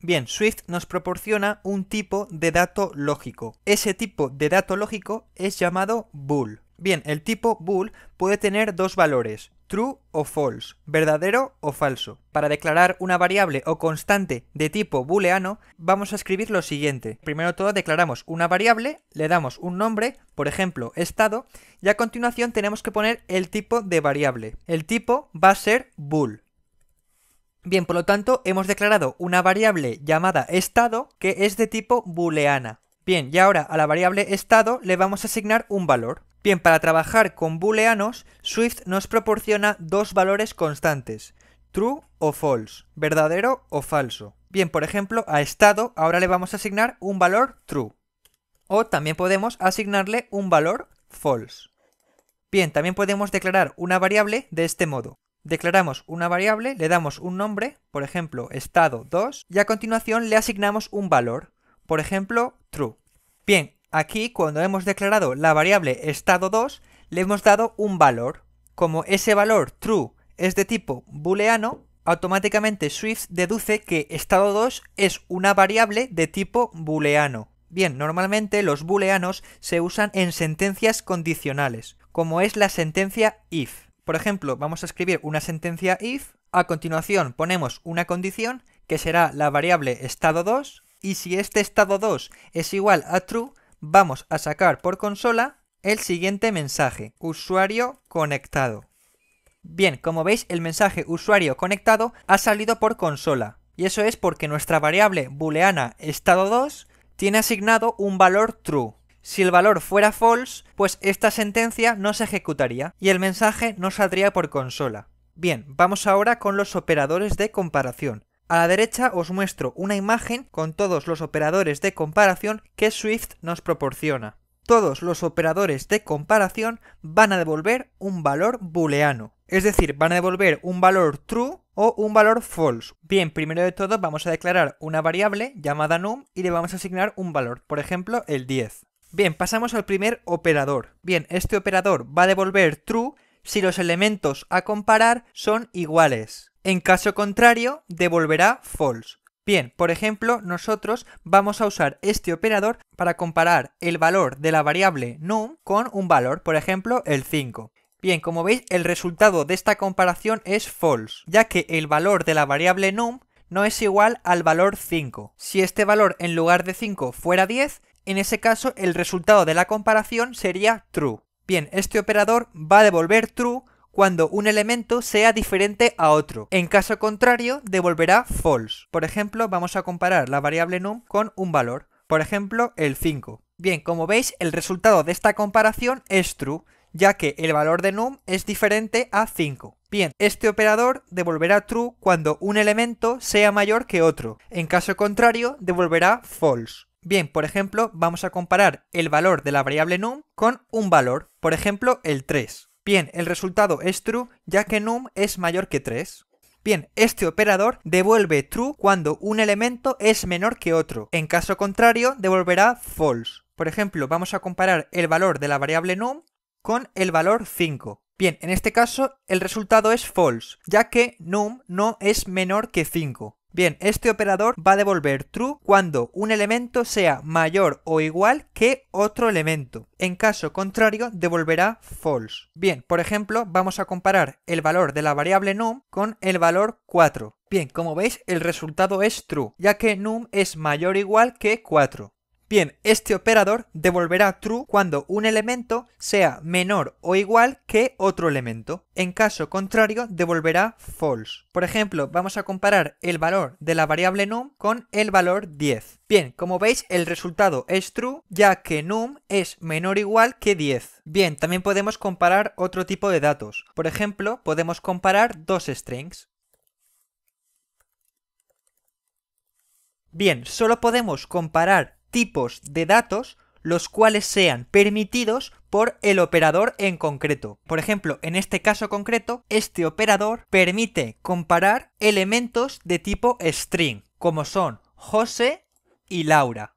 Bien, Swift nos proporciona un tipo de dato lógico. Ese tipo de dato lógico es llamado bool. Bien, el tipo bool puede tener dos valores, true o false, verdadero o falso. Para declarar una variable o constante de tipo booleano, vamos a escribir lo siguiente. Primero todo declaramos una variable, le damos un nombre, por ejemplo, estado, y a continuación tenemos que poner el tipo de variable. El tipo va a ser bool. Bien, por lo tanto, hemos declarado una variable llamada estado que es de tipo booleana. Bien, y ahora a la variable estado le vamos a asignar un valor. Bien, para trabajar con booleanos, Swift nos proporciona dos valores constantes, true o false, verdadero o falso. Bien, por ejemplo, a estado ahora le vamos a asignar un valor true. O también podemos asignarle un valor false. Bien, también podemos declarar una variable de este modo. Declaramos una variable, le damos un nombre, por ejemplo, estado 2, y a continuación le asignamos un valor, por ejemplo, true. Bien, aquí cuando hemos declarado la variable estado 2, le hemos dado un valor. Como ese valor true es de tipo booleano, automáticamente Swift deduce que estado 2 es una variable de tipo booleano. Bien, normalmente los booleanos se usan en sentencias condicionales, como es la sentencia if. Por ejemplo, vamos a escribir una sentencia if, a continuación ponemos una condición que será la variable estado 2 y si este estado 2 es igual a true, vamos a sacar por consola el siguiente mensaje, usuario conectado. Bien, como veis el mensaje usuario conectado ha salido por consola y eso es porque nuestra variable booleana estado 2 tiene asignado un valor true si el valor fuera false, pues esta sentencia no se ejecutaría y el mensaje no saldría por consola. Bien, vamos ahora con los operadores de comparación. A la derecha os muestro una imagen con todos los operadores de comparación que Swift nos proporciona. Todos los operadores de comparación van a devolver un valor booleano, es decir, van a devolver un valor true o un valor false. Bien, primero de todo vamos a declarar una variable llamada num y le vamos a asignar un valor, por ejemplo el 10. Bien, pasamos al primer operador. Bien, este operador va a devolver true si los elementos a comparar son iguales. En caso contrario, devolverá false. Bien, por ejemplo, nosotros vamos a usar este operador para comparar el valor de la variable num con un valor, por ejemplo, el 5. Bien, como veis, el resultado de esta comparación es false, ya que el valor de la variable num no es igual al valor 5. Si este valor en lugar de 5 fuera 10, en ese caso el resultado de la comparación sería true. Bien, este operador va a devolver true cuando un elemento sea diferente a otro. En caso contrario, devolverá false. Por ejemplo, vamos a comparar la variable num con un valor, por ejemplo, el 5. Bien, como veis, el resultado de esta comparación es true, ya que el valor de num es diferente a 5. Bien, este operador devolverá true cuando un elemento sea mayor que otro. En caso contrario, devolverá false. Bien, por ejemplo, vamos a comparar el valor de la variable num con un valor, por ejemplo, el 3. Bien, el resultado es true ya que num es mayor que 3. Bien, este operador devuelve true cuando un elemento es menor que otro. En caso contrario, devolverá false. Por ejemplo, vamos a comparar el valor de la variable num con el valor 5. Bien, en este caso el resultado es false, ya que num no es menor que 5. Bien, este operador va a devolver true cuando un elemento sea mayor o igual que otro elemento. En caso contrario, devolverá false. Bien, por ejemplo, vamos a comparar el valor de la variable num con el valor 4. Bien, como veis, el resultado es true, ya que num es mayor o igual que 4. Bien, este operador devolverá true cuando un elemento sea menor o igual que otro elemento. En caso contrario, devolverá false. Por ejemplo, vamos a comparar el valor de la variable num con el valor 10. Bien, como veis, el resultado es true, ya que num es menor o igual que 10. Bien, también podemos comparar otro tipo de datos. Por ejemplo, podemos comparar dos strings. Bien, solo podemos comparar tipos de datos los cuales sean permitidos por el operador en concreto. Por ejemplo, en este caso concreto, este operador permite comparar elementos de tipo string, como son José y Laura.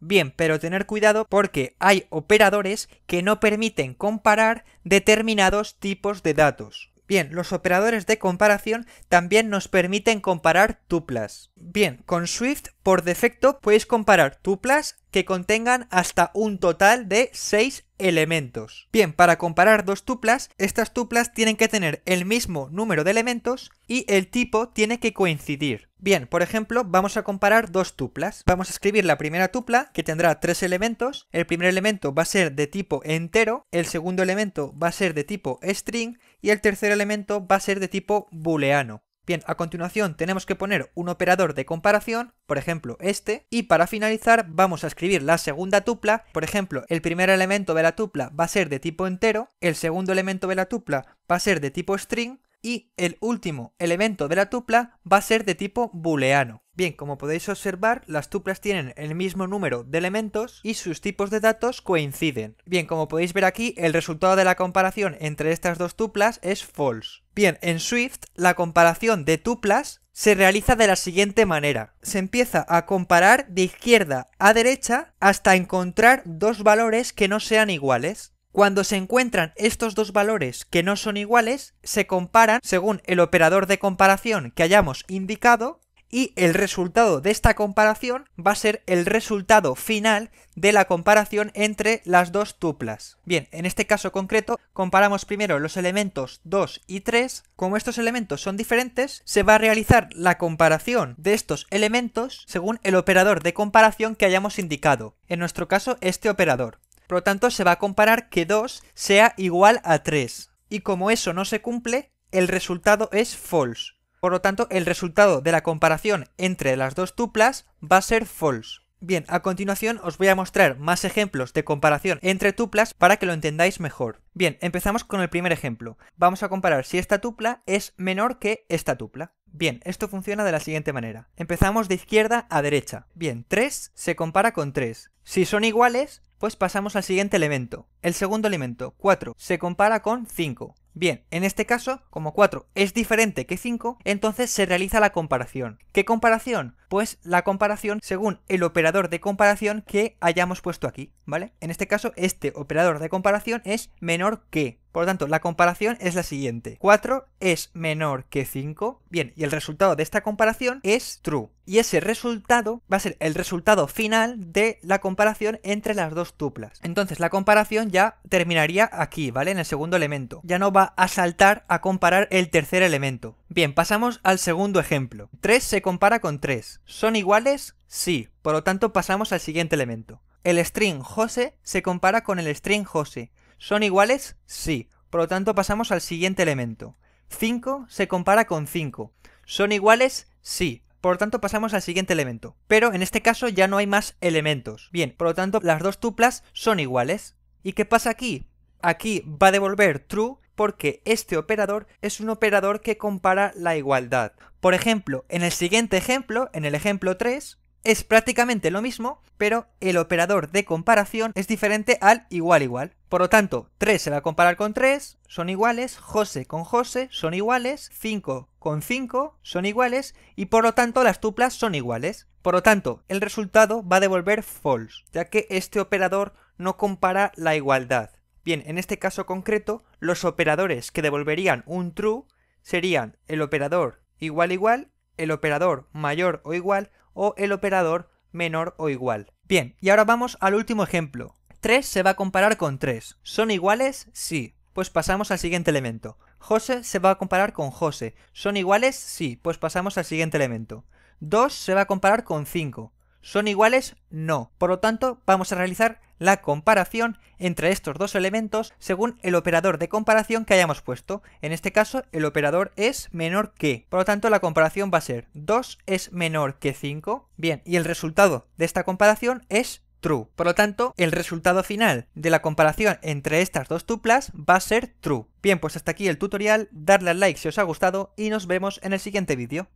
Bien, pero tener cuidado porque hay operadores que no permiten comparar determinados tipos de datos. Bien, los operadores de comparación también nos permiten comparar tuplas. Bien, con Swift por defecto puedes comparar tuplas que contengan hasta un total de 6 elementos. Bien, para comparar dos tuplas, estas tuplas tienen que tener el mismo número de elementos y el tipo tiene que coincidir. Bien, por ejemplo, vamos a comparar dos tuplas. Vamos a escribir la primera tupla, que tendrá tres elementos. El primer elemento va a ser de tipo entero, el segundo elemento va a ser de tipo string y el tercer elemento va a ser de tipo booleano. Bien, a continuación tenemos que poner un operador de comparación, por ejemplo este, y para finalizar vamos a escribir la segunda tupla, por ejemplo el primer elemento de la tupla va a ser de tipo entero, el segundo elemento de la tupla va a ser de tipo string, y el último elemento de la tupla va a ser de tipo booleano. Bien, como podéis observar, las tuplas tienen el mismo número de elementos y sus tipos de datos coinciden. Bien, como podéis ver aquí, el resultado de la comparación entre estas dos tuplas es false. Bien, en Swift, la comparación de tuplas se realiza de la siguiente manera. Se empieza a comparar de izquierda a derecha hasta encontrar dos valores que no sean iguales. Cuando se encuentran estos dos valores que no son iguales, se comparan según el operador de comparación que hayamos indicado y el resultado de esta comparación va a ser el resultado final de la comparación entre las dos tuplas. Bien, en este caso concreto comparamos primero los elementos 2 y 3. Como estos elementos son diferentes, se va a realizar la comparación de estos elementos según el operador de comparación que hayamos indicado. En nuestro caso, este operador. Por lo tanto, se va a comparar que 2 sea igual a 3. Y como eso no se cumple, el resultado es false. Por lo tanto, el resultado de la comparación entre las dos tuplas va a ser false. Bien, a continuación os voy a mostrar más ejemplos de comparación entre tuplas para que lo entendáis mejor. Bien, empezamos con el primer ejemplo. Vamos a comparar si esta tupla es menor que esta tupla. Bien, esto funciona de la siguiente manera. Empezamos de izquierda a derecha. Bien, 3 se compara con 3. Si son iguales, pues pasamos al siguiente elemento. El segundo elemento, 4, se compara con 5. Bien, en este caso, como 4 es diferente que 5, entonces se realiza la comparación. ¿Qué comparación? pues la comparación según el operador de comparación que hayamos puesto aquí, ¿vale? En este caso, este operador de comparación es menor que. Por lo tanto, la comparación es la siguiente. 4 es menor que 5. Bien, y el resultado de esta comparación es true. Y ese resultado va a ser el resultado final de la comparación entre las dos tuplas. Entonces, la comparación ya terminaría aquí, ¿vale? En el segundo elemento. Ya no va a saltar a comparar el tercer elemento. Bien, pasamos al segundo ejemplo. 3 se compara con 3. ¿Son iguales? Sí, por lo tanto pasamos al siguiente elemento. El string Jose se compara con el string Jose. ¿Son iguales? Sí, por lo tanto pasamos al siguiente elemento. 5 se compara con 5. ¿Son iguales? Sí, por lo tanto pasamos al siguiente elemento. Pero en este caso ya no hay más elementos. Bien, por lo tanto las dos tuplas son iguales. ¿Y qué pasa aquí? Aquí va a devolver true porque este operador es un operador que compara la igualdad. Por ejemplo, en el siguiente ejemplo, en el ejemplo 3, es prácticamente lo mismo, pero el operador de comparación es diferente al igual igual. Por lo tanto, 3 se va a comparar con 3, son iguales, José con José son iguales, 5 con 5 son iguales y por lo tanto las tuplas son iguales. Por lo tanto, el resultado va a devolver false, ya que este operador no compara la igualdad. Bien, en este caso concreto, los operadores que devolverían un true serían el operador igual igual, el operador mayor o igual o el operador menor o igual. Bien, y ahora vamos al último ejemplo. 3 se va a comparar con 3. ¿Son iguales? Sí. Pues pasamos al siguiente elemento. José se va a comparar con José. ¿Son iguales? Sí. Pues pasamos al siguiente elemento. 2 se va a comparar con 5. ¿Son iguales? No. Por lo tanto, vamos a realizar la comparación entre estos dos elementos según el operador de comparación que hayamos puesto. En este caso, el operador es menor que. Por lo tanto, la comparación va a ser 2 es menor que 5. Bien, y el resultado de esta comparación es true. Por lo tanto, el resultado final de la comparación entre estas dos tuplas va a ser true. Bien, pues hasta aquí el tutorial, darle al like si os ha gustado y nos vemos en el siguiente vídeo.